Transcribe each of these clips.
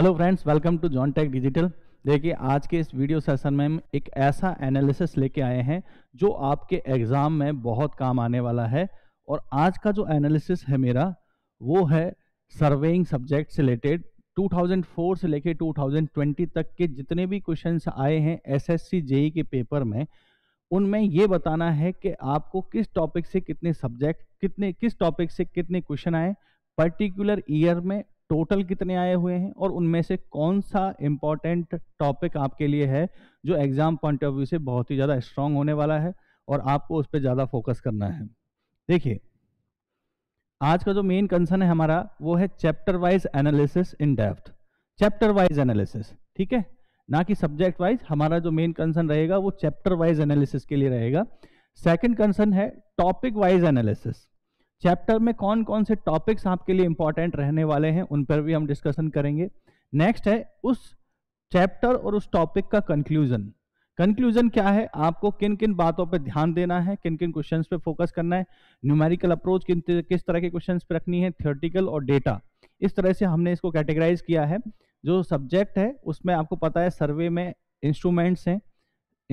hello friends welcome to John tech digital देखिए आज के इस वीडियो सेशन में हम एक ऐसा एनालिसिस लेके आए हैं जो आपके एग्ज़ाम में बहुत काम आने वाला है और आज का जो एनालिसिस है मेरा वो है सर्वेइंग सब्जेक्ट से रिलेटेड 2004 से लेके 2020 तक के जितने भी क्वेश्चन आए हैं एस एस जेई के पेपर में उनमें ये बताना है कि आपको किस टॉपिक से कितने सब्जेक्ट कितने किस टॉपिक से कितने क्वेश्चन आए पर्टिकुलर ईयर में टोटल कितने आए हुए हैं और उनमें से कौन सा इम्पॉर्टेंट टॉपिक आपके लिए है जो एग्ज़ाम पॉइंट ऑफ व्यू से बहुत ही ज़्यादा स्ट्रांग होने वाला है और आपको उस पर ज़्यादा फोकस करना है देखिए आज का जो मेन कंसर्न है हमारा वो है chapter wise analysis in depth chapter wise analysis ठीक है ना कि सब्जेक्ट वाइज हमारा जो मेन कंसर्न रहेगा वो चैप्टर वाइज एनालिसिस के लिए रहेगा सेकंड कंसर्न है टॉपिक वाइज एनालिसिस चैप्टर में कौन कौन से टॉपिक्स आपके लिए इंपॉर्टेंट रहने वाले हैं उन पर भी हम डिस्कशन करेंगे नेक्स्ट है उस चैप्टर और उस टॉपिक का कंक्लूजन कंक्लूजन क्या है आपको किन किन बातों पर ध्यान देना है किन किन क्वेश्चंस पे फोकस करना है न्यूमेरिकल अप्रोच किन किस तरह के क्वेश्चंस पे रखनी है थियोरटिकल और डेटा इस तरह से हमने इसको कैटेगराइज किया है जो सब्जेक्ट है उसमें आपको पता है सर्वे में इंस्ट्रूमेंट्स हैं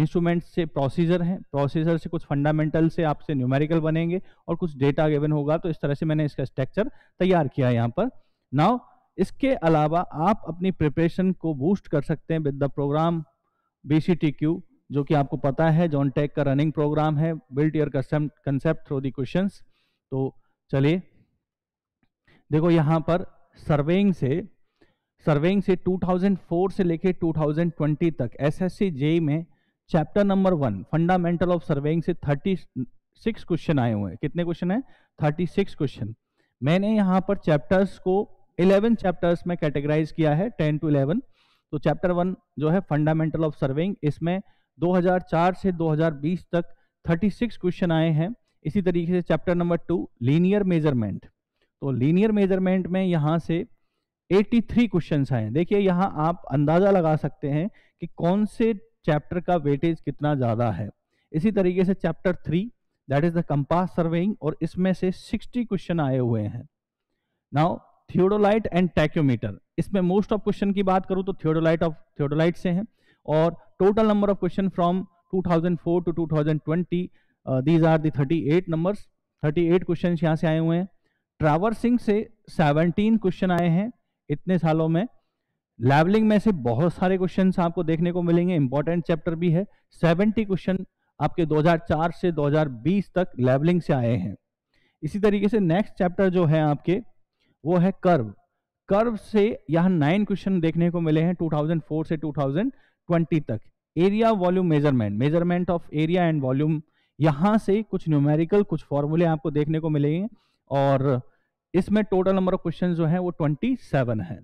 इंस्ट्रूमेंट से प्रोसीजर है प्रोसीजर से कुछ फंडामेंटल से आपसे न्यूमेरिकल बनेंगे और कुछ डेटा गिवन होगा तो इस तरह से मैंने इसका स्ट्रक्चर तैयार किया है यहाँ पर नाउ इसके अलावा आप अपनी प्रिपरेशन को बूस्ट कर सकते हैं विद द प्रोग्राम बी जो कि आपको पता है जॉन टेक का रनिंग प्रोग्राम है build your concept through the question तो चलिए देखो यहाँ पर सर्वेइंग से सर्वेइंग से 2004 से लेके 2020 तक एसएससी जे में chapter number one fundamental of surveying से थर्टी सिक्स क्वेश्चन आए हुए हैं कितने क्वेश्चन हैं थर्टी सिक्स क्वेश्चन मैंने यहाँ पर चैप्टर्स को इलेवन चैप्टर्स में कैटेगराइज किया है टेन टू इलेवन तो चैप्टर वन जो है फंडामेंटल ऑफ सर्वेइंग इसमें 2004 से 2020 तक 36 क्वेश्चन आए हैं इसी तरीके से chapter number two linear measurement तो लीनियर मेजरमेंट में यहाँ से 83 क्वेश्चन आए हैं देखिए यहाँ आप अंदाज़ा लगा सकते हैं कि कौन से चैप्टर का वेटेज कितना ज़्यादा है इसी तरीके से chapter three that is the compass surveying और इसमें से 60 क्वेश्चन आए हुए हैं नाउ थियोडोलाइट एंड टैक्योमीटर इसमें मोस्ट ऑफ क्वेश्चन की बात करूं तो थियोडोलाइट ऑफ थियोडोलाइट से हैं और total number of question from 2004 to 2020 these are the 38 numbers 38 question यहाँ से आए हुए हैं ट्रावर्सिंग से 17 क्वेश्चन आए हैं इतने सालों में लेवलिंग में से बहुत सारे क्वेश्चन आपको देखने को मिलेंगे इंपॉर्टेंट चैप्टर भी है 70 क्वेश्चन आपके 2004 से 2020 तक लेवलिंग से आए हैं इसी तरीके से नेक्स्ट चैप्टर जो है आपके वो है कर्व कर्व से यहाँ नाइन क्वेश्चन देखने को मिले हैं 2004 से 2020 तक area volume measurement measurement of area and volume यहाँ से कुछ न्यूमेरिकल कुछ फॉर्मूले आपको देखने को मिलेंगे और इसमें टोटल नंबर ऑफ क्वेश्चन जो है वो 27 है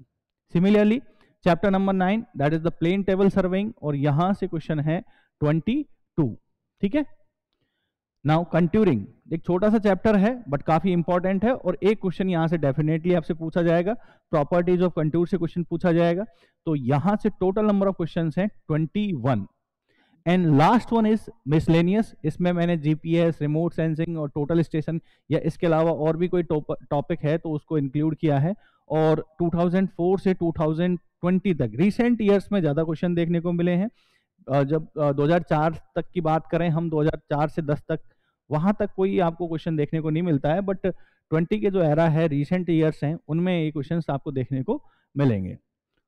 similarly chapter number nine that is the plane table surveying और यहां से क्वेश्चन है ट्वेंटी टू ठीक है नाउ कंट्यूरिंग एक छोटा सा चैप्टर है बट काफी इंपॉर्टेंट है और एक क्वेश्चन यहां से डेफिनेटली आपसे पूछा जाएगा प्रॉपर्टीज ऑफ कंट्यूर से क्वेश्चन पूछा जाएगा तो यहां से टोटल नंबर ऑफ क्वेश्चन है twenty one and last one is miscellaneous इसमें मैंने जीपीएस रिमोट सेंसिंग और टोटल स्टेशन या इसके अलावा और भी कोई टॉपिक है तो उसको इंक्लूड किया है और 2004 से ट्वेंटी तक रिसेंट ईयर्स में ज़्यादा क्वेश्चन देखने को मिले हैं जब 2004 तक की बात करें हम 2004 से 10 तक वहां तक कोई आपको क्वेश्चन देखने को नहीं मिलता है बट 20 के जो एरा है रीसेंट ईयर्स हैं उनमें ये क्वेश्चन आपको देखने को मिलेंगे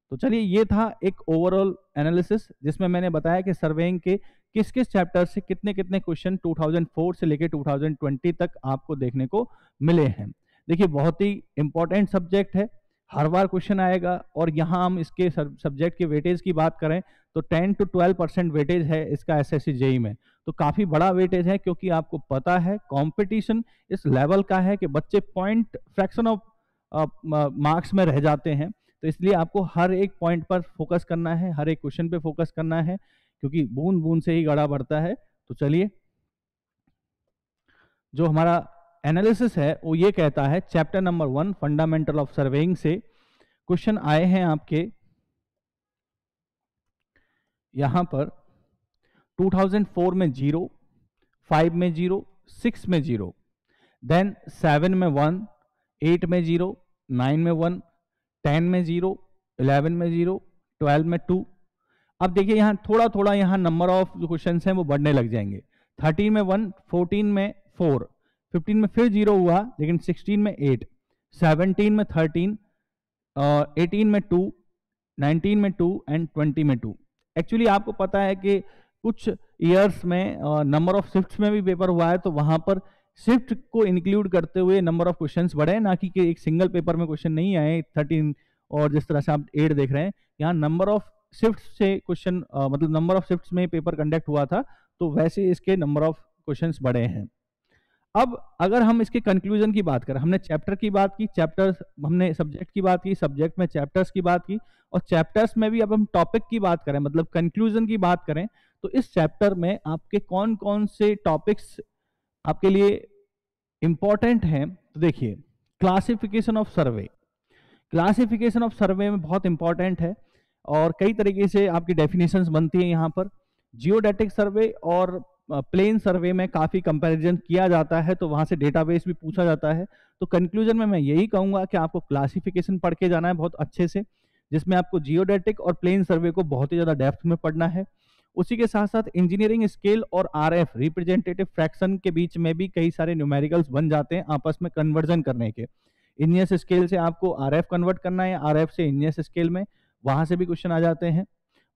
तो चलिए ये था एक ओवरऑल एनालिसिस जिसमें मैंने बताया कि सर्वेइंग के किस किस चैप्टर से कितने कितने क्वेश्चन 2004 से लेकर 2020 तक आपको देखने को मिले हैं देखिए बहुत ही इंपॉर्टेंट सब्जेक्ट है हर बार क्वेश्चन आएगा और यहाँ हम इसके सब्जेक्ट के वेटेज की बात करें तो 10 टू 12 परसेंट वेटेज है इसका एस एस में तो काफ़ी बड़ा वेटेज है क्योंकि आपको पता है कंपटीशन इस लेवल का है कि बच्चे पॉइंट फ्रैक्शन ऑफ मार्क्स में रह जाते हैं तो इसलिए आपको हर एक पॉइंट पर फोकस करना है हर एक क्वेश्चन पे फोकस करना है क्योंकि बूंद बूंद से ही गड़ा बढ़ता है तो चलिए जो हमारा एनालिसिस है वो ये कहता है chapter number one fundamental of surveying से क्वेश्चन आए हैं आपके यहाँ पर 2004 में जीरो फाइव में जीरो सिक्स में जीरो देन सेवन में वन एट में जीरो नाइन में वन टेन में जीरो इलेवन में जीरो ट्वेल्व में टू अब देखिए यहाँ थोड़ा थोड़ा यहाँ नंबर ऑफ जो क्वेश्चन हैं वो बढ़ने लग जाएंगे थर्टीन में वन फोर्टीन में फोर फिफ्टीन में फिर जीरो हुआ लेकिन सिक्सटीन में एट 17 में थर्टीन एटीन में टू नाइनटीन में टू एंड ट्वेंटी में टू एक्चुअली आपको पता है कि कुछ ईयर्स में नंबर ऑफ शिफ्ट में भी पेपर हुआ है तो वहां पर शिफ्ट को इंक्लूड करते हुए नंबर ऑफ क्वेश्चंस बढ़े ना कि, कि एक सिंगल पेपर में क्वेश्चन नहीं आए थर्टीन और जिस तरह से आप एट देख रहे हैं यहाँ नंबर ऑफ शिफ्ट से क्वेश्चन मतलब नंबर ऑफ शिफ्ट में पेपर कंडक्ट हुआ था तो वैसे इसके नंबर ऑफ क्वेश्चन बढ़े हैं अब अगर हम इसके कंक्लूजन की बात करें हमने चैप्टर की बात की चैप्टर हमने सब्जेक्ट की बात की सब्जेक्ट में चैप्टर्स की बात की और चैप्टर्स में भी अब हम टॉपिक की बात करें मतलब कंक्लूजन की बात करें तो इस चैप्टर में आपके कौन कौन से टॉपिक्स आपके लिए इंपॉर्टेंट हैं तो देखिए classification of survey classification of survey में बहुत इंपॉर्टेंट है और कई तरीके से आपकी डेफिनेशंस बनती हैं यहाँ पर जियोडेटिक सर्वे और प्लेन सर्वे में काफ़ी कंपैरिजन किया जाता है तो वहाँ से डेटाबेस भी पूछा जाता है तो कंक्लूजन में मैं यही कहूँगा कि आपको क्लासिफिकेशन पढ़ के जाना है बहुत अच्छे से जिसमें आपको जियोडेटिक और प्लेन सर्वे को बहुत ही ज़्यादा डेप्थ में पढ़ना है उसी के साथ साथ इंजीनियरिंग स्केल और आर एफ रिप्रेजेंटेटिव फ्रैक्शन के बीच में भी कई सारे न्यूमेरिकल्स बन जाते हैं आपस में कन्वर्जन करने के इनियस स्केल से आपको आर एफ कन्वर्ट करना है आर एफ से इनियस स्केल में वहाँ से भी क्वेश्चन आ जाते हैं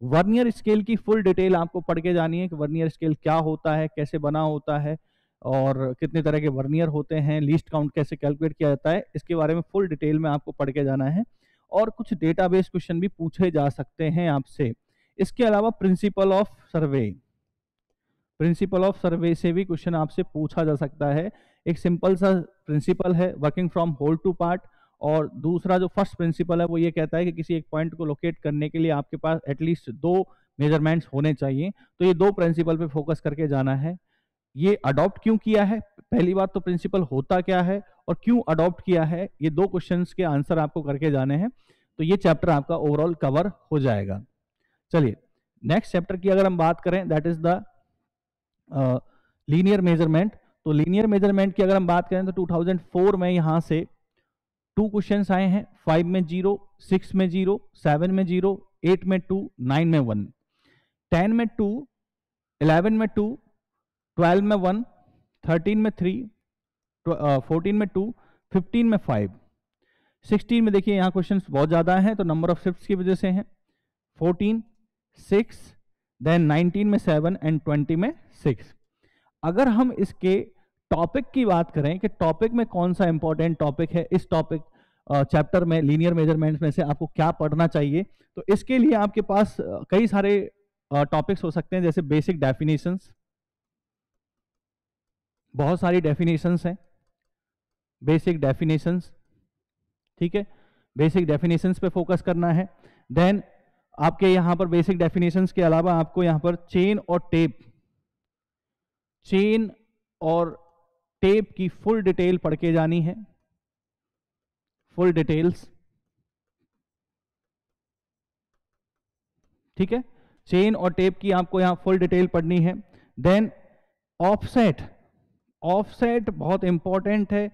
वर्नियर स्केल की फुल डिटेल आपको पढ़ के जानी है कि वर्नियर स्केल क्या होता है कैसे बना होता है और कितने तरह के वर्नियर होते हैं लीस्ट काउंट कैसे कैलकुलेट किया जाता है इसके बारे में फुल डिटेल में आपको पढ़ के जाना है और कुछ डेटाबेस क्वेश्चन भी पूछे जा सकते हैं आपसे इसके अलावा principle of survey principle of survey से भी क्वेश्चन आपसे पूछा जा सकता है एक सिंपल सा प्रिंसिपल है working from whole to part और दूसरा जो फर्स्ट प्रिंसिपल है वो ये कहता है कि किसी एक पॉइंट को लोकेट करने के लिए आपके पास एटलीस्ट दो मेजरमेंट्स होने चाहिए तो ये दो प्रिंसिपल पे फोकस करके जाना है ये अडॉप्ट क्यों किया है पहली बात तो प्रिंसिपल होता क्या है और क्यों अडॉप्ट किया है ये दो क्वेश्चन के आंसर आपको करके जाने हैं तो ये चैप्टर आपका ओवरऑल कवर हो जाएगा चलिए नेक्स्ट चैप्टर की अगर हम बात करें that is the linear measurement तो लीनियर मेजरमेंट की अगर हम बात करें तो 2004 में यहां से टू क्वेश्चन आए हैं फाइव में जीरो सिक्स में जीरो सेवन में जीरो एट में टू नाइन में वन टेन में टू इलेवन में टू ट्वेल्व में वन थर्टीन में थ्री फोर्टीन uh, में टू फिफ्टीन में फाइव सिक्सटीन में देखिए यहाँ क्वेश्चन बहुत ज़्यादा हैं तो नंबर ऑफ शिफ्ट की वजह से हैं फोर्टीन सिक्स देन नाइनटीन में सेवन एंड ट्वेंटी में सिक्स अगर हम इसके टॉपिक की बात करें कि टॉपिक में कौन सा इंपॉर्टेंट टॉपिक है इस टॉपिक चैप्टर में लीनियर मेजरमेंट्स में से आपको क्या पढ़ना चाहिए तो इसके लिए आपके पास कई सारे टॉपिक्स हो सकते हैं जैसे बेसिक डेफिनेशंस बहुत सारी डेफिनेशंस हैं बेसिक डेफिनेशंस ठीक है बेसिक डेफिनेशंस पे फोकस करना है देन आपके यहां पर बेसिक डेफिनेशंस के अलावा आपको यहां पर चेन और टेप चेन और टेप की फुल डिटेल पढ़ के जानी है फुल डिटेल्स ठीक है चेन और टेप की आपको यहां फुल डिटेल पढ़नी है देन ऑफसेट ऑफसेट बहुत इंपॉर्टेंट है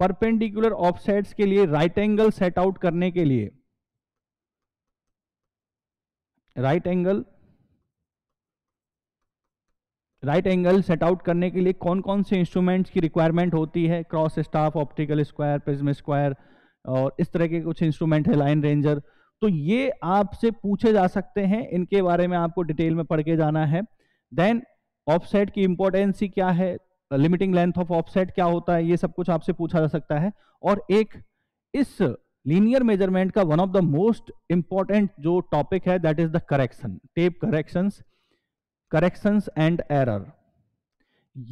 परपेंडिकुलर ऑफसेट्स के लिए राइट एंगल सेट आउट करने के लिए right angle right angle set out करने के लिए कौन कौन से इंस्ट्रूमेंट्स की रिक्वायरमेंट होती है cross staff optical square prism square और इस तरह के कुछ इंस्ट्रूमेंट है लाइन रेंजर तो ये आपसे पूछे जा सकते हैं इनके बारे में आपको डिटेल में पढ़ के जाना है देन ऑफसेट की इंपॉर्टेंसी क्या है लिमिटिंग लेंथ ऑफ ऑफसेट क्या होता है ये सब कुछ आपसे पूछा जा सकता है और एक इस लीनियर मेजरमेंट का one of the most important जो टॉपिक है that is the correction tape corrections corrections and error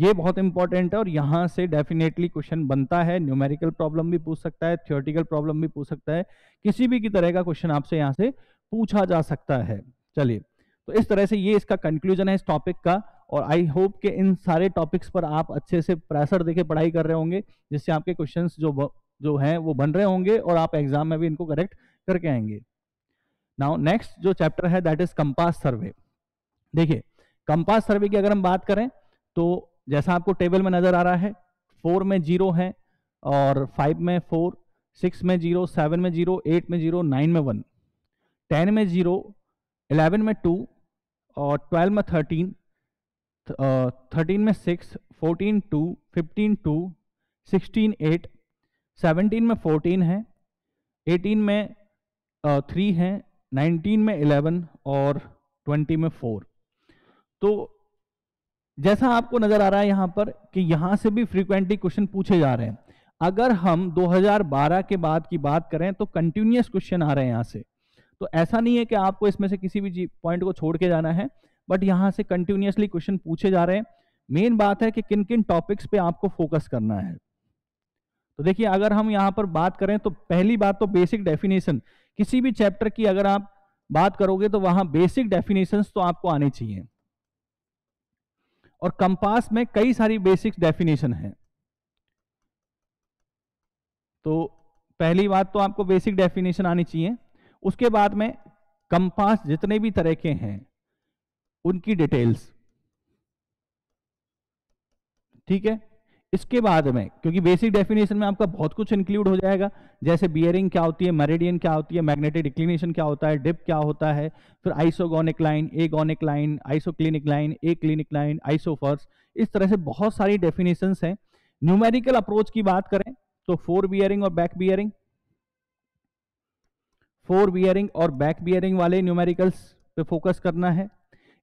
ये बहुत इंपॉर्टेंट है और यहाँ से डेफिनेटली क्वेश्चन बनता है न्यूमेरिकल प्रॉब्लम भी पूछ सकता है थियोटिकल प्रॉब्लम भी पूछ सकता है किसी भी की तरह का क्वेश्चन आपसे यहाँ से पूछा जा सकता है चलिए तो इस तरह से ये इसका कंक्लूजन है इस टॉपिक का और आई होप के इन सारे टॉपिक्स पर आप अच्छे से प्रेसर देके पढ़ाई कर रहे होंगे जिससे आपके क्वेश्चन जो जो हैं वो बन रहे होंगे और आप एग्जाम में भी इनको करेक्ट करके आएंगे नाउ नेक्स्ट जो चैप्टर है दैट इज कंपास सर्वे देखिए कंपास सर्वे की अगर हम बात करें तो जैसा आपको टेबल में नजर आ रहा है फोर में जीरो है और फाइव में फोर सिक्स में जीरो सेवन में जीरो एट में जीरो नाइन में वन टेन में जीरो इलेवन में टू और ट्वेल्व में थर्टीन थर्टीन में six fourteen two fifteen two sixteen eight seventeen में फोर्टीन है एटीन में थ्री है नाइनटीन में इलेवन और ट्वेंटी में फोर तो जैसा आपको नजर आ रहा है यहां पर कि यहां से भी फ्रीक्वेंटली क्वेश्चन पूछे जा रहे हैं अगर हम 2012 के बाद की बात करें तो कंटिन्यूस क्वेश्चन आ रहे हैं यहां से तो ऐसा नहीं है कि आपको इसमें से किसी भी पॉइंट को छोड़ के जाना है बट यहां से कंटिन्यूसली क्वेश्चन पूछे जा रहे हैं मेन बात है कि किन किन टॉपिक्स पे आपको फोकस करना है तो देखिए अगर हम यहां पर बात करें तो पहली बात तो बेसिक डेफिनेशन किसी भी चैप्टर की अगर आप बात करोगे तो वहां बेसिक डेफिनेशंस तो आपको आने चाहिए और कंपास में कई सारी बेसिक डेफिनेशन है तो पहली बात तो आपको बेसिक डेफिनेशन आनी चाहिए उसके बाद में कंपास जितने भी तरह के हैं उनकी डिटेल्स ठीक है इसके बाद में क्योंकि बेसिक डेफिनेशन में आपका बहुत कुछ इंक्लूड हो जाएगा जैसे बियरिंग क्या होती है मेरेडियन क्या होती है मैग्नेटिक डिक्लिनेशन क्या होता है डिप क्या होता है फिर isogonic line agonic line isoclinic line aclinic line isopors इस तरह से बहुत सारी डेफिनेशन हैं न्यूमेरिकल अप्रोच की बात करें तो फोर बियरिंग और बैक बियरिंग फोर बियरिंग और बैक बियरिंग वाले न्यूमेरिकल्स पे फोकस करना है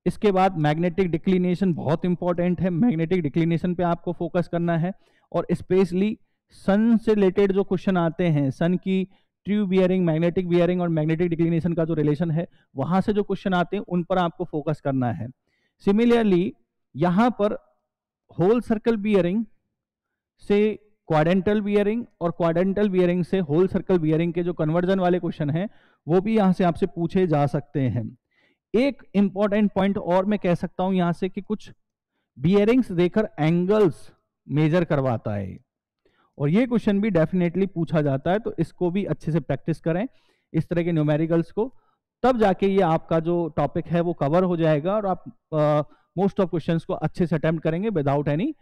इसके बाद मैग्नेटिक डिक्लिनेशन बहुत इंपॉर्टेंट है मैग्नेटिक डिक्लिनेशन पे आपको फोकस करना है और स्पेशली सन से रिलेटेड जो क्वेश्चन आते हैं सन की ट्रू बियरिंग मैग्नेटिक बियरिंग और मैग्नेटिक डिक्लिनेशन का जो रिलेशन है वहां से जो क्वेश्चन आते हैं उन पर आपको फोकस करना है सिमिलरली यहाँ पर होल सर्कल बियरिंग से क्वाडेंटल बियरिंग और क्वाडेंटल बियरिंग से होल सर्कल बियरिंग के जो कन्वर्जन वाले क्वेश्चन हैं वो भी यहाँ से आपसे पूछे जा सकते हैं एक इंपॉर्टेंट पॉइंट और मैं कह सकता हूं यहां से कि कुछ बियरिंग्स देकर एंगल्स मेजर करवाता है और ये क्वेश्चन भी डेफिनेटली पूछा जाता है तो इसको भी अच्छे से प्रैक्टिस करें इस तरह के न्यूमेरिकल्स को तब जाके ये आपका जो टॉपिक है वो कवर हो जाएगा और आप मोस्ट ऑफ क्वेश्चंस को अच्छे से अटेम्प्ट करेंगे without any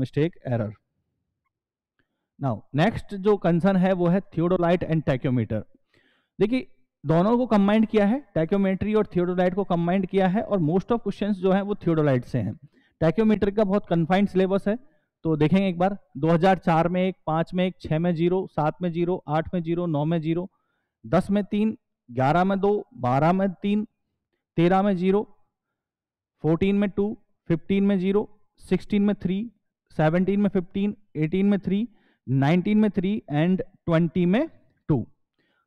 mistake error now next जो कंसर्न है वो है थियोडोलाइट एंड टैक्योमीटर देखिए दोनों को कंबाइंड किया है टैक्योमेट्री और थियोडोलाइट को कंबाइंड किया है और मोस्ट ऑफ क्वेश्चंस जो है वो थियोडोलाइट से हैं टैक्योमेट्री का बहुत कन्फाइंड सिलेबस है तो देखेंगे एक बार 2004 में एक पाँच में एक छः में जीरो सात में जीरो आठ में जीरो नौ में जीरो दस में तीन ग्यारह में दो बारह में तीन तेरह में जीरो फोर्टीन में टू फिफ्टीन में जीरो सिक्सटीन में थ्री सेवनटीन में फिफ्टीन एटीन में थ्री नाइनटीन में थ्री एंड ट्वेंटी में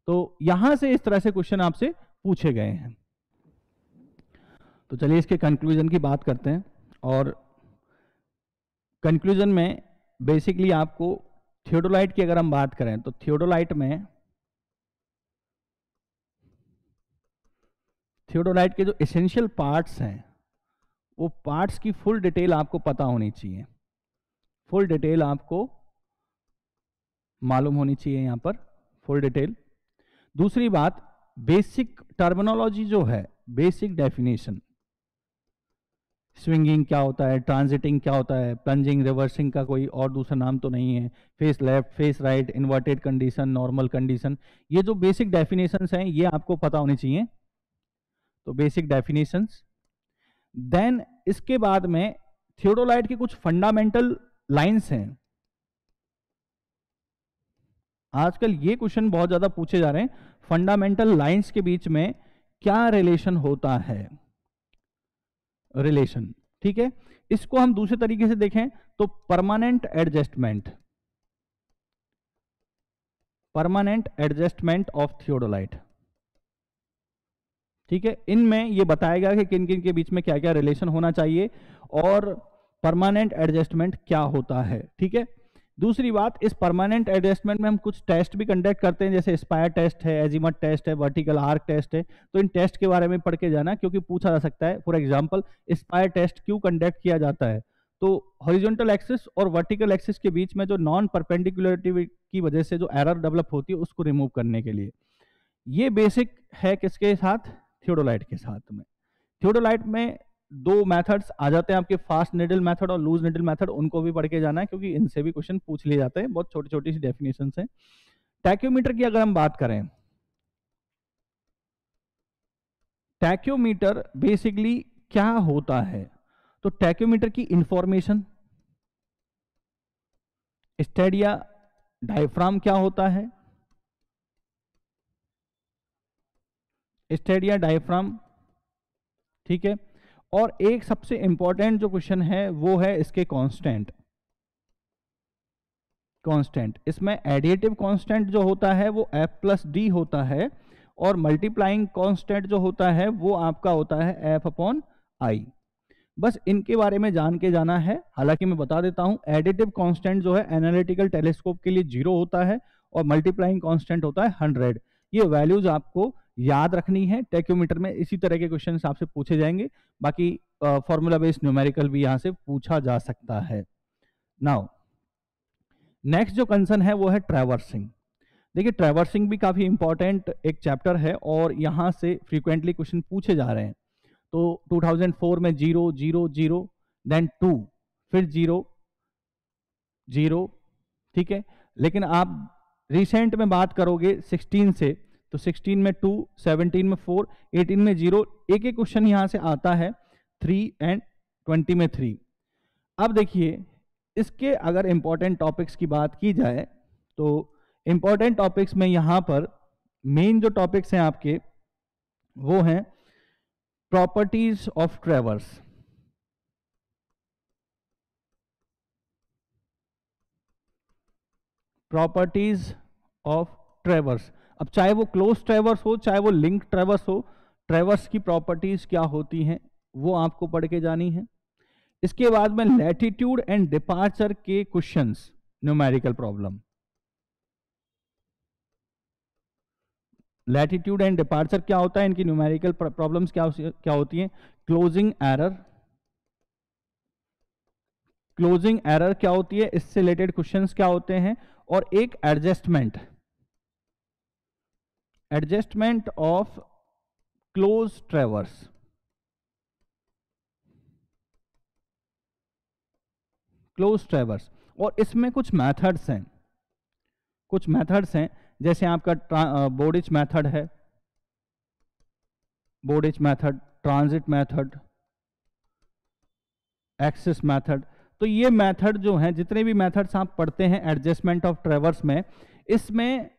तो यहां से इस तरह से क्वेश्चन आपसे पूछे गए हैं तो चलिए इसके कंक्लूजन की बात करते हैं और कंक्लूजन में बेसिकली आपको थियोडोलाइट की अगर हम बात करें तो थियोडोलाइट में थियोडोलाइट के जो एसेंशियल पार्ट्स हैं वो पार्ट्स की फुल डिटेल आपको पता होनी चाहिए फुल डिटेल आपको मालूम होनी चाहिए यहां पर फुल डिटेल दूसरी बात बेसिक टर्मिनोलॉजी जो है बेसिक डेफिनेशन स्विंगिंग क्या होता है ट्रांजिटिंग क्या होता है प्लंजिंग रिवर्सिंग का कोई और दूसरा नाम तो नहीं है face left face right inverted condition normal condition ये जो बेसिक डेफिनेशंस हैं ये आपको पता होने चाहिए तो बेसिक डेफिनेशंस देन इसके बाद में थियोडोलाइट के कुछ फंडामेंटल लाइन्स हैं आजकल ये क्वेश्चन बहुत ज़्यादा पूछे जा रहे हैं फंडामेंटल लाइंस के बीच में क्या रिलेशन होता है रिलेशन ठीक है इसको हम दूसरे तरीके से देखें तो permanent adjustment permanent adjustment of theodolite ठीक है इनमें यह बताएगा कि किन किन के बीच में क्या क्या रिलेशन होना चाहिए और परमानेंट एडजस्टमेंट क्या होता है ठीक है दूसरी बात इस परमानेंट एडजस्टमेंट में हम कुछ टेस्ट भी कंडक्ट करते हैं जैसे स्पायर टेस्ट है एजिमट टेस्ट है वर्टिकल आर्क टेस्ट है तो इन टेस्ट के बारे में पढ़ के जाना क्योंकि पूछा जा सकता है फॉर एग्जाम्पल स्पायर टेस्ट क्यों कंडक्ट किया जाता है तो हॉरिजॉन्टल एक्सिस और वर्टिकल एक्सिस के बीच में जो नॉन परपेंडिकुलरिटी की वजह से जो एरर डेवलप होती है उसको रिमूव करने के लिए ये बेसिक है किसके साथ थियोडोलाइट के साथ में थियोडोलाइट में दो मेथड्स आ जाते हैं आपके फास्ट निडल मेथड और लूज निडल मेथड उनको भी पढ़ के जाना है क्योंकि इनसे भी क्वेश्चन पूछ लिए जाते हैं बहुत छोटी छोटी सी डेफिनेशन से टैक्योमीटर की अगर हम बात करें टैक्योमीटर बेसिकली क्या होता है तो टैक्योमीटर की इंफॉर्मेशन स्टेडिया डायफ्राम क्या होता है स्टेडिया डायफ्राम ठीक है और एक सबसे इंपॉर्टेंट जो क्वेश्चन है वो है इसके कांस्टेंट कांस्टेंट इसमें एडिटिव कांस्टेंट जो होता है वो एफ प्लस डी होता है और मल्टीप्लाइंग कांस्टेंट जो होता है वो आपका होता है एफ अपॉन आई बस इनके बारे में जान के जाना है हालांकि मैं बता देता हूं एडिटिव कॉन्स्टेंट जो है एनालिटिकल टेलीस्कोप के लिए जीरो होता है और मल्टीप्लाइंग कॉन्स्टेंट होता है हंड्रेड ये वैल्यूज आपको याद रखनी है टेक्योमीटर में इसी तरह के क्वेश्चन आपसे पूछे जाएंगे बाकी फॉर्मूला बेस्ड न्यूमेरिकल भी यहां से पूछा जा सकता है नाउ नेक्स्ट जो कंसर्न है वो है ट्रैवर्सिंग देखिए ट्रैवर्सिंग भी काफ़ी इंपॉर्टेंट एक चैप्टर है और यहां से फ्रीक्वेंटली क्वेश्चन पूछे जा रहे हैं तो 2004 में zero zero zero then two फिर जीरो जीरो ठीक है लेकिन आप रिसेंट में बात करोगे 16 से तो 16 में 2 17 में 4 18 में 0 एक एक क्वेश्चन यहां से आता है 3 एंड 20 में 3 अब देखिए इसके अगर इंपॉर्टेंट टॉपिक्स की बात की जाए तो इंपॉर्टेंट टॉपिक्स में यहां पर मेन जो टॉपिक्स हैं आपके वो हैं properties of traverse properties of traverse अब चाहे वो क्लोज ट्रेवर्स हो चाहे वो लिंक ट्रेवर्स हो ट्रेवर्स की प्रॉपर्टीज क्या होती हैं वो आपको पढ़ के जानी है इसके बाद में लेटिट्यूड एंड डिपार्चर के question numerical problem latitude and departure क्या होता है इनकी न्यूमेरिकल प्रॉब्लम्स क्या क्या होती हैं क्लोजिंग एरर क्लोजिंग एरर क्या होती है इससे रिलेटेड क्वेश्चंस क्या होते हैं और एक adjustment adjustment of close traverse close traverse और इसमें कुछ मेथड्स हैं कुछ मेथड्स हैं जैसे आपका बोर्डिज मेथड है Bowditch method transit method axis method तो ये मेथड जो हैं जितने भी मेथड्स आप पढ़ते हैं एडजस्टमेंट ऑफ ट्रेवर्स में इसमें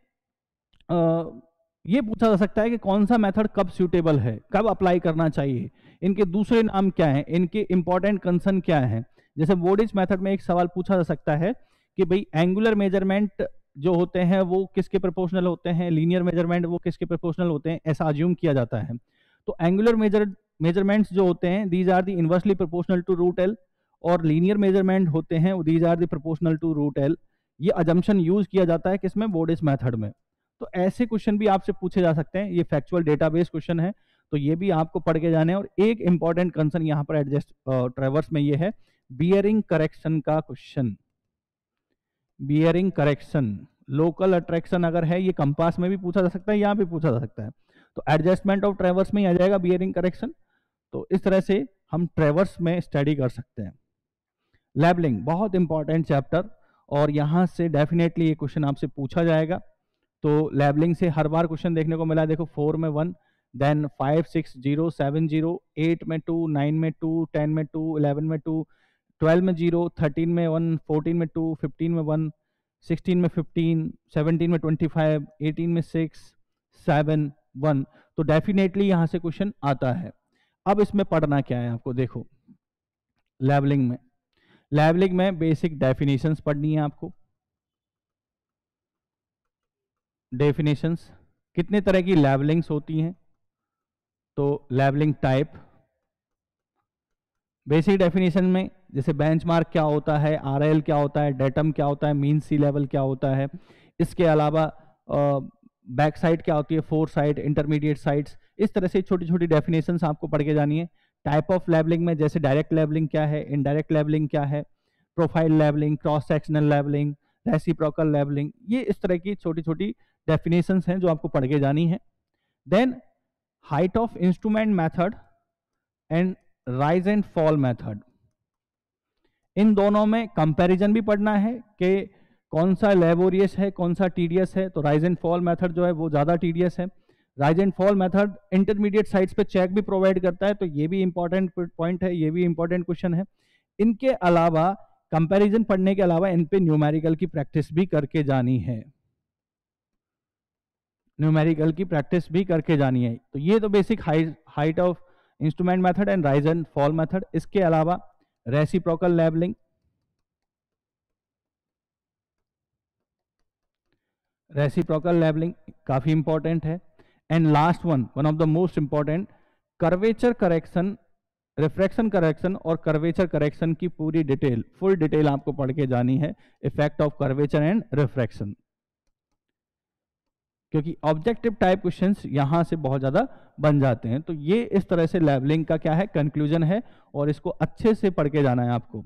ये पूछा जा सकता है कि कौन सा मेथड कब सूटेबल है कब अप्लाई करना चाहिए इनके दूसरे नाम क्या हैं इनके इंपॉर्टेंट कंसर्न क्या हैं जैसे वोडिज मेथड में एक सवाल पूछा जा सकता है कि भाई एंगुलर मेजरमेंट जो होते हैं वो किसके प्रोपोर्शनल होते हैं लीनियर मेजरमेंट वो किसके प्रोपोर्शनल होते हैं ऐसा अज्यूम किया जाता है तो एंगुलर मेजर मेजरमेंट्स जो होते हैं these are the inversely proportional to root L और लीनियर मेजरमेंट होते हैं these are the proportional to root L ये अजम्पन यूज किया जाता है किसमें बोडिस मेथड में तो ऐसे क्वेश्चन भी आपसे पूछे जा सकते हैं ये फैक्चुअल डेटाबेस क्वेश्चन है तो ये भी आपको पढ़ के जाने और एक इंपॉर्टेंट कंसर्न यहां पर एडजस्ट ट्रेवर्स में ये है बियरिंग करेक्शन का question bearing correction local attraction अगर है ये कंपास में भी पूछा जा सकता है यहां भी पूछा जा सकता है तो एडजस्टमेंट ऑफ ट्रेवर्स में ही आ जाएगा बियरिंग करेक्शन तो इस तरह से हम ट्रेवर्स में स्टडी कर सकते हैं लेबलिंग बहुत इंपॉर्टेंट चैप्टर और यहां से डेफिनेटली ये क्वेश्चन आपसे पूछा जाएगा तो लेवलिंग से हर बार क्वेश्चन देखने को मिला देखो फोर में one then five six zero seven zero eight में टू नाइन में टू टेन में टू इलेवन में टू ट्वेल्व में जीरो थर्टीन में वन फोर्टीन में टू फिफ्टीन में वन सिक्सटीन में फिफ्टीन सेवनटीन में ट्वेंटी फाइव एटीन में सिक्स सेवन वन तो डेफिनेटली यहां से क्वेश्चन आता है अब इसमें पढ़ना क्या है आपको देखो लेवलिंग में लेवलिंग में बेसिक डेफिनेशंस पढ़नी है आपको डेफिनेशंस कितने तरह की लेवलिंग्स होती हैं तो लेवलिंग टाइप बेसिक डेफिनेशन में जैसे बेंचमार्क क्या होता है आरएल क्या होता है डेटम क्या होता है मीन सी लेवल क्या होता है इसके अलावा बैक साइड क्या होती है फोर साइड इंटरमीडिएट साइड्स इस तरह से छोटी छोटी डेफिनेशंस आपको पढ़ के जानी है टाइप ऑफ लेवलिंग में जैसे डायरेक्ट लेवलिंग क्या है इनडायरेक्ट लेवलिंग क्या है profile levelling cross sectional levelling reciprocal levelling ये इस तरह की छोटी छोटी डेफिनेशन हैं जो आपको पढ़ के जानी है then height of instrument method and rise and fall method इन दोनों में कंपेरिजन भी पढ़ना है कि कौन सा लेबोरियस है कौन सा टीडियस है तो राइज एंड फॉल मैथड जो है वो ज़्यादा टीडियस है rise and fall method intermediate sights पे चेक भी प्रोवाइड करता है तो ये भी इंपॉर्टेंट पॉइंट है ये भी इंपॉर्टेंट क्वेश्चन है इनके अलावा कंपेरिजन पढ़ने के अलावा इन पे न्यूमेरिकल की प्रैक्टिस भी करके जानी है न्यूमेरिकल की प्रैक्टिस भी करके जानी है तो ये तो basic height of instrument method and rise and fall method इसके अलावा रेसिप्रोकल लेवलिंग रेसिप्रोकल लेबलिंग काफी इंपॉर्टेंट है and last one one of the most important curvature correction refraction correction और कर्वेचर करेक्शन की पूरी डिटेल फुल डिटेल आपको पढ़ के जानी है effect of curvature and refraction क्योंकि ऑब्जेक्टिव टाइप क्वेश्चन यहां से बहुत ज़्यादा बन जाते हैं तो ये इस तरह से लेवलिंग का क्या है कंक्लूजन है और इसको अच्छे से पढ़ के जाना है आपको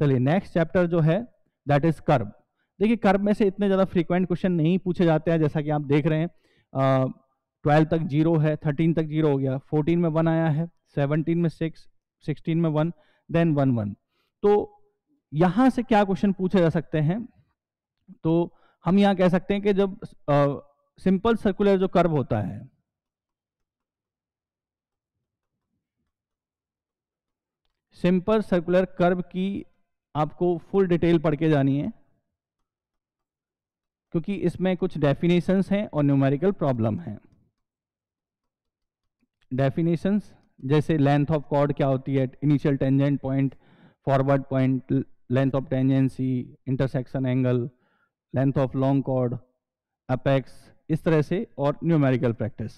चलिए नेक्स्ट चैप्टर जो है दैट इज कर्ब देखिए कर्ब में से इतने ज़्यादा फ्रीक्वेंट क्वेश्चन नहीं पूछे जाते हैं जैसा कि आप देख रहे हैं ट्वेल्व तक जीरो है थर्टीन तक जीरो हो गया फोर्टीन में वन आया है सेवनटीन में सिक्स सिक्सटीन में वन देन वन वन तो यहां से क्या क्वेश्चन पूछे जा सकते हैं तो हम यहाँ कह सकते हैं कि जब सिंपल सर्कुलर जो कर्व होता है सिंपल सर्कुलर कर्व की आपको फुल डिटेल पढ़ के जानी है क्योंकि इसमें कुछ डेफिनेशंस हैं और न्यूमेरिकल प्रॉब्लम है डेफिनेशंस जैसे लेंथ ऑफ कॉर्ड क्या होती है initial tangent point forward point length of tangency intersection angle length of long chord apex इस तरह से और numerical practice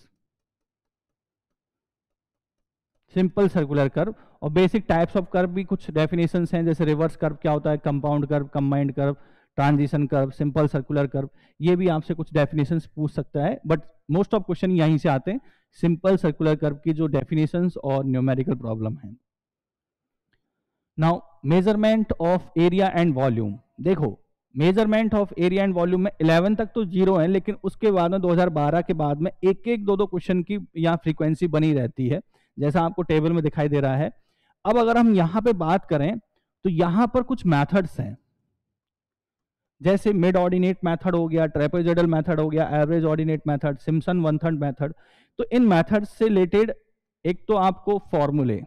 simple circular curve और बेसिक टाइप्स ऑफ कर्व भी कुछ डेफिनेशन हैं जैसे रिवर्स कर्व क्या होता है compound curve combined curve transition curve simple circular curve ये भी आपसे कुछ डेफिनेशन पूछ सकता है बट मोस्ट ऑफ क्वेश्चन यहीं से आते हैं सिंपल सर्कुलर कर्व की जो डेफिनेशन और न्यूमेरिकल प्रॉब्लम है now measurement of area and volume देखो measurement of area and volume में इलेवन तक तो जीरो है लेकिन उसके बाद में 2012 के बाद में एक एक दो दो क्वेश्चन की यहाँ फ्रीक्वेंसी बनी रहती है जैसा आपको टेबल में दिखाई दे रहा है अब अगर हम यहाँ पे बात करें तो यहाँ पर कुछ मैथड्स हैं जैसे मिड ऑर्डिनेट मैथड हो गया ट्रेपेजल मैथड हो गया average ordinate method Simpson one third method तो इन मैथड से रिलेटेड एक तो आपको फॉर्मूले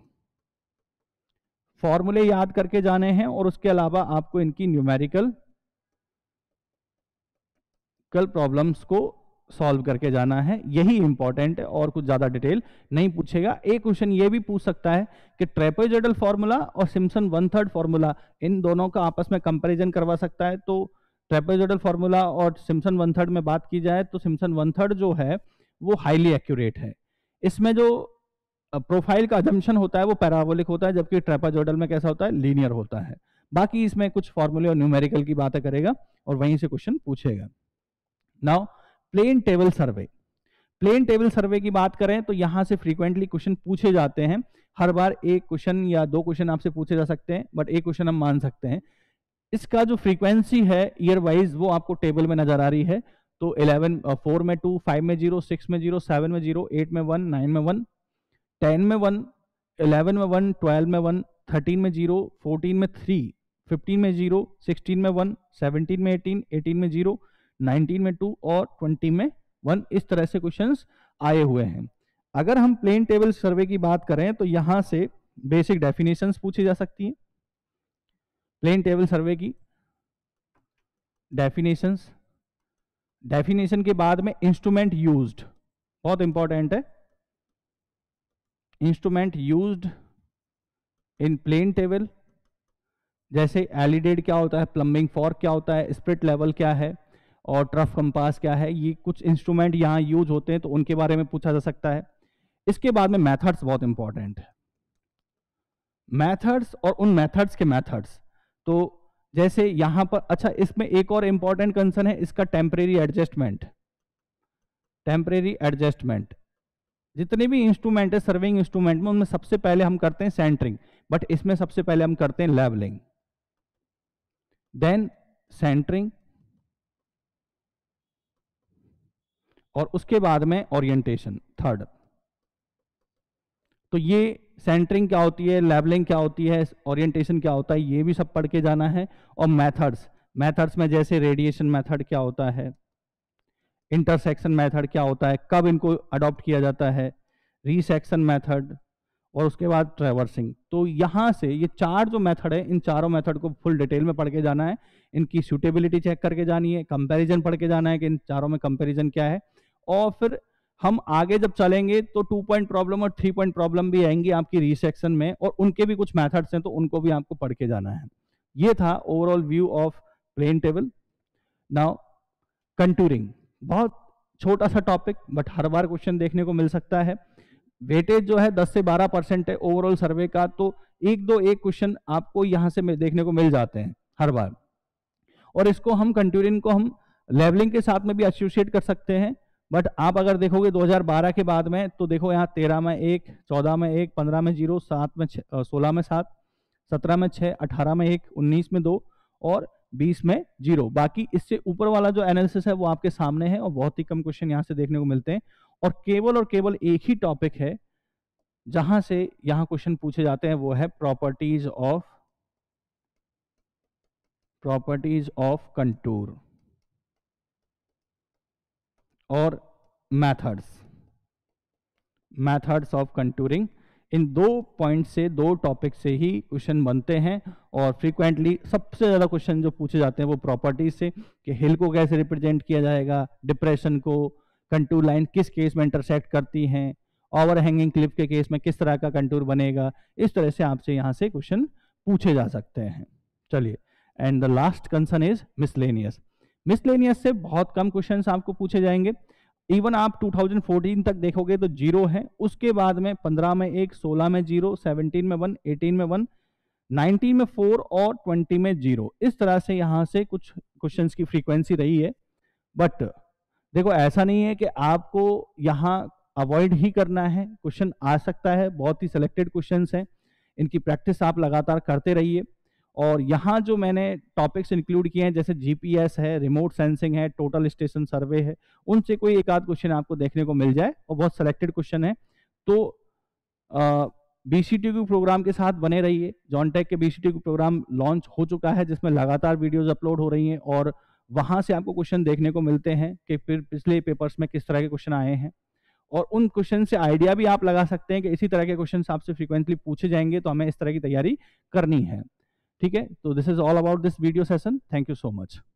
फॉर्मूले याद करके जाने हैं और उसके अलावा आपको इनकी न्यूमेरिकल प्रैक्टिकल प्रॉब्लम्स को सॉल्व करके जाना है यही इंपॉर्टेंट है और कुछ ज़्यादा डिटेल नहीं पूछेगा एक क्वेश्चन ये भी पूछ सकता है कि ट्रेपोजेडल फार्मूला और सिम्सन वन थर्ड फार्मूला इन दोनों का आपस में कंपेरिजन करवा सकता है तो ट्रेपोजेडल फार्मूला और सिम्सन वन थर्ड में बात की जाए तो सिम्सन वन थर्ड जो है वो हाईली एक्यूरेट है इसमें जो प्रोफाइल का अजम्पन होता है वो पैराबोलिक होता है जबकि ट्रेपाजोडल में कैसा होता है लीनियर होता है बाकी इसमें कुछ फॉर्मूले और न्यूमेरिकल की बातें करेगा और वहीं से क्वेश्चन पूछेगा now plane table survey plane table survey की बात करें तो यहां से फ्रीक्वेंटली क्वेश्चन पूछे जाते हैं हर बार एक क्वेश्चन या दो क्वेश्चन आपसे पूछे जा सकते हैं बट एक क्वेश्चन हम मान सकते हैं इसका जो फ्रीक्वेंसी है ईयर वाइज वो आपको टेबल में नजर आ रही है तो 11 फोर uh, में टू फाइव में जीरो सिक्स में जीरो सेवन में जीरो एट में वन नाइन में वन टेन में वन इलेवन में वन ट्वेल्व में वन थर्टीन में जीरो फोर्टीन में थ्री फिफ्टीन में जीरो सिक्सटीन में वन सेवनटीन में एटीन एटीन में जीरो 19 में टू और 20 में वन इस तरह से क्वेश्चंस आए हुए हैं अगर हम प्लेन टेबल सर्वे की बात करें तो यहां से बेसिक डेफिनेशन पूछी जा सकती हैं प्लेन टेबल सर्वे की डेफिनेशंस डेफिनेशन के बाद में इंस्ट्रूमेंट यूज्ड बहुत इंपॉर्टेंट है instrument used in plane table जैसे एलिडेड क्या होता है प्लम्बिंग फॉर क्या होता है स्प्रिट लेवल क्या है और ट्रफ कंपास क्या है ये कुछ इंस्ट्रूमेंट यहाँ यूज होते हैं तो उनके बारे में पूछा जा सकता है इसके बाद में मैथड्स बहुत इंपॉर्टेंट है मैथड्स और उन मैथड्स के मैथड्स तो जैसे यहाँ पर अच्छा इसमें एक और इंपॉर्टेंट कंसर्न है इसका टेम्परेरी एडजस्टमेंट टेम्परेरी एडजस्टमेंट जितने भी इंस्ट्रूमेंट है सर्विंग इंस्ट्रूमेंट में उनमें सबसे पहले हम करते हैं सेंटरिंग बट इसमें सबसे पहले हम करते हैं लेवलिंग देन सेंटरिंग और उसके बाद में ओरिएंटेशन थर्ड तो ये सेंटरिंग क्या होती है लेवलिंग क्या होती है ओरिएंटेशन क्या होता है ये भी सब पढ़ के जाना है और मेथड्स मेथड्स में जैसे रेडिएशन मेथड क्या होता है इंटरसेक्शन मेथड क्या होता है कब इनको अडॉप्ट किया जाता है रीसेक्शन मेथड और उसके बाद ट्रेवर्सिंग तो यहां से ये चार जो मेथड है इन चारों मेथड को फुल डिटेल में पढ़ के जाना है इनकी सूटेबिलिटी चेक करके जानी है कंपैरिजन पढ़ के जाना है कि इन चारों में कंपैरिजन क्या है और फिर हम आगे जब चलेंगे तो टू पॉइंट प्रॉब्लम और थ्री पॉइंट प्रॉब्लम भी आएंगी आपकी रीसेक्शन में और उनके भी कुछ मैथड्स हैं तो उनको भी आपको पढ़ के जाना है ये था overall view of plane table now contouring बहुत छोटा सा टॉपिक बट हर बार क्वेश्चन देखने को मिल सकता है वेटेज जो है 10 से 12 परसेंट है ओवरऑल सर्वे का तो एक दो एक क्वेश्चन आपको यहां से देखने को मिल जाते हैं हर बार और इसको हम कंट्यूरिंग को हम लेवलिंग के साथ में भी एसोसिएट कर सकते हैं बट आप अगर देखोगे 2012 के बाद में तो देखो यहाँ तेरह में एक चौदह में एक पंद्रह में जीरो सात में सोलह में सात सत्रह में छः अठारह में एक उन्नीस में दो और बीस में जीरो बाकी इससे ऊपर वाला जो एनालिसिस है वो आपके सामने है और बहुत ही कम क्वेश्चन यहाँ से देखने को मिलते हैं और केवल और केवल एक ही टॉपिक है जहां से यहाँ क्वेश्चन पूछे जाते हैं वो है properties of properties of contour और मैथड्स मैथड्स ऑफ कंटूरिंग इन दो पॉइंट से दो टॉपिक से ही क्वेश्चन बनते हैं और फ्रीक्वेंटली सबसे ज़्यादा क्वेश्चन जो पूछे जाते हैं वो प्रॉपर्टीज से कि हिल को कैसे रिप्रेजेंट किया जाएगा डिप्रेशन को कंटूर लाइन किस केस में इंटरसेक्ट करती हैं ओवर हैंगिंग क्लिप के केस में किस तरह का कंटूर बनेगा इस तरह से आपसे यहाँ से क्वेश्चन पूछे जा सकते हैं चलिए and the last concern is miscellaneous miscellaneous से बहुत कम क्वेश्चन आपको पूछे जाएंगे इवन आप 2014 तक देखोगे तो जीरो है उसके बाद में 15 में एक 16 में जीरो 17 में वन 18 में वन 19 में फोर और 20 में जीरो इस तरह से यहाँ से कुछ क्वेश्चन की फ्रीक्वेंसी रही है बट देखो ऐसा नहीं है कि आपको यहाँ अवॉइड ही करना है क्वेश्चन आ सकता है बहुत ही सिलेक्टेड क्वेश्चन हैं इनकी प्रैक्टिस आप लगातार करते रहिए और यहाँ जो मैंने टॉपिक्स इंक्लूड किए हैं जैसे जीपीएस है रिमोट सेंसिंग है टोटल स्टेशन सर्वे है उनसे कोई एक आध क्वेश्चन आपको देखने को मिल जाए और बहुत सेलेक्टेड क्वेश्चन है तो बी सी प्रोग्राम के साथ बने रहिए जॉनटेक के बी सी प्रोग्राम लॉन्च हो चुका है जिसमें लगातार वीडियोज अपलोड हो रही हैं और वहाँ से आपको क्वेश्चन देखने को मिलते हैं कि फिर पिछले पेपर्स में किस तरह के क्वेश्चन आए हैं और उन क्वेश्चन से आइडिया भी आप लगा सकते हैं कि इसी तरह के क्वेश्चन आपसे फ्रीक्वेंटली पूछे जाएंगे तो हमें इस तरह की तैयारी करनी है ठीक है तो this is all about this video session thank you so much